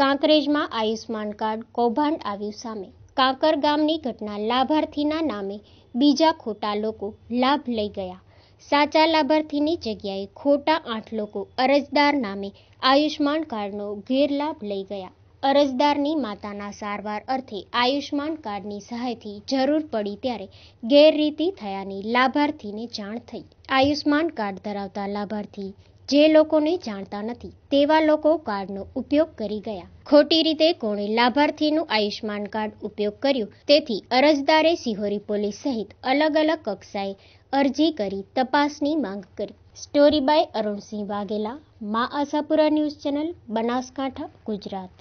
કાંકરેજમાં Ayushman card કૌભાંડ આવ્યું સામે કાંકર ગામની ઘટના લાભાર્થીના નામે બીજા ખોટા લોકો લાભ લઈ ગયા સાચા લાભાર્થીની જગ્યાએ ખોટા આઠ લોકો અરજદાર નામે આયુષ્માન કાર્ડનો ગેરલાભ લઈ ગયા અરજદારની માતાના સારવાર અર્થે આયુષ્માન કાર્ડની સહાયથી જરૂર પડી ત્યારે ગેરરીતિ થયાની લાભાર્થીને જાણ થઈ આયુષ્માન કાર્ડ ધરાવતા લાભાર્થી જે લોકોને જાણતા નથી તેવા લોકો કાર્ડનો ઉપયોગ કરી ગયા ખોટી રીતે કોણે લાભાર્થીનું આયુષ્માન કાર્ડ ઉપયોગ કર્યું તેથી અરજદારે સિહોરી પોલીસ સહિત અલગ અલગ કક્ષાએ અરજી કરી તપાસની માંગ કરી story by Arunsinh Vaghela Maa Ashapura news channel Banaskantha Gujarat